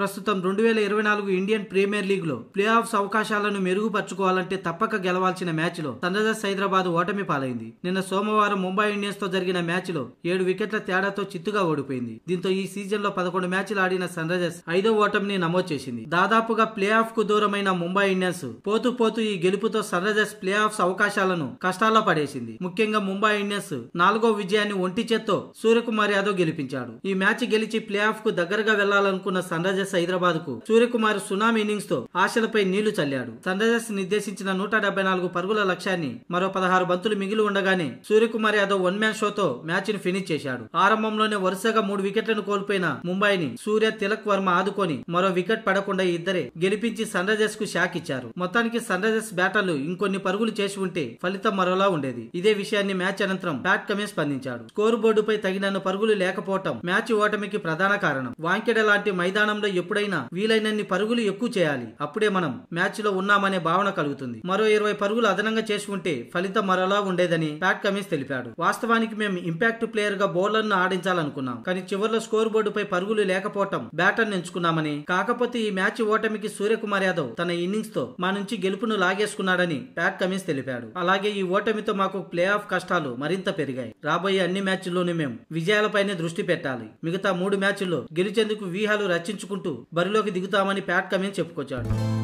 ప్రస్తుతం రెండు వేల ఇరవై నాలుగు ఇండియన్ ప్రీమియర్ లీగ్లో ప్లే ఆఫ్స్ అవకాశాలను మెరుగుపరచుకోవాలంటే తప్పక గెలవాల్సిన మ్యాచ్లో సన్ రైజర్స్ హైదరాబాద్ ఓటమి పాలైంది నిన్న సోమవారం ముంబై ఇండియన్స్ తో జరిగిన మ్యాచ్లో ఏడు వికెట్ల తేడాతో చిత్తుగా ఓడిపోయింది దీంతో ఈ సీజన్ లో పదకొండు మ్యాచ్లు ఆడిన సన్ రైజర్స్ ఐదో ఓటమిని నమోదు చేసింది దాదాపుగా ప్లే ఆఫ్ కు దూరమైన ముంబై ఇండియన్స్ పోతూ పోతూ ఈ గెలుపుతో సన్ రైజర్స్ ప్లే ఆఫ్స్ అవకాశాలను కష్టాల్లో పడేసింది ముఖ్యంగా ముంబై ఇండియన్స్ నాలుగో విజయాన్ని ఒంటి చేత్తో సూర్యకుమార్ యాదవ్ గెలిపించాడు ఈ మ్యాచ్ గెలిచి ప్లే ఆఫ్ కు దగ్గరగా వెళ్లాలనుకున్న సన్ రైజర్స్ రైజర్స్ హైదరాబాద్ కు సూర్యకుమార్ సునామీ ఇన్నింగ్స్ తో ఆశలపై నీళ్లు చల్లాడు సన్ రైజర్స్ నిర్దేశించిన నూట డెబ్బై నాలుగు పరుగుల లక్ష్యాన్ని మరో పదహారు బంతులు మిగిలి ఉండగానే సూర్యకుమార్ యాదవ్ వన్ మ్యాన్ షోతో మ్యాచ్ ని ఫినిష్ చేశాడు ఆరంభంలోనే వరుసగా మూడు వికెట్లను కోల్పోయిన ముంబైని సూర్య తిలక్ వర్మ ఆదుకొని మరో వికెట్ పడకుండా ఇద్దరే గెలిపించి సన్ రైజర్స్ కు షాక్ ఇచ్చారు మొత్తానికి సన్ రైజర్స్ బ్యాటర్లు ఇంకొన్ని పరుగులు చేసి ఉంటే ఫలితం మరోలా ఉండేది ఇదే విషయాన్ని మ్యాచ్ అనంతరం ప్యాట్ కమే స్పందించాడు స్కోర్ బోర్డుపై తగినన్ని పరుగులు లేకపోవటం మ్యాచ్ ఓటమికి ప్రధాన కారణం వాంకెడ లాంటి మైదానంలో ఎప్పుడైనా వీలైనన్ని పరుగులు ఎక్కువ చేయాలి అప్పుడే మనం మ్యాచ్ లో ఉన్నామనే భావన కలుగుతుంది మరో ఇరవై పరుగులు అదనంగా చేసుకుంటే ఫలితం మరోలా ఉండేదని ప్యాట్ కమిన్స్ తెలిపాడు వాస్తవానికి మేము ఇంపాక్ట్ ప్లేయర్ గా బౌలర్ ను ఆడించాలనుకున్నాం కానీ చివరిలో స్కోర్ బోర్డుపై పరుగులు లేకపోవటం బ్యాటర్ ఎంచుకున్నామని కాకపోతే ఈ మ్యాచ్ ఓటమికి సూర్యకుమార్ యాదవ్ తన ఇన్నింగ్స్ తో మా నుంచి గెలుపును లాగేసుకున్నాడని ప్యాట్ కమిన్స్ తెలిపాడు అలాగే ఈ ఓటమితో మాకు ప్లే ఆఫ్ కష్టాలు మరింత పెరిగాయి రాబోయే అన్ని మ్యాచ్ల్లోనూ మేము విజయాలపైనే దృష్టి పెట్టాలి మిగతా మూడు మ్యాచ్ల్లో గెలిచేందుకు వ్యూహాలు రచించుకుంటూ చేసుకుంటూ బరిలోకి దిగుతామని ప్యాట్ కమిన్స్ చెప్పుకొచ్చాడు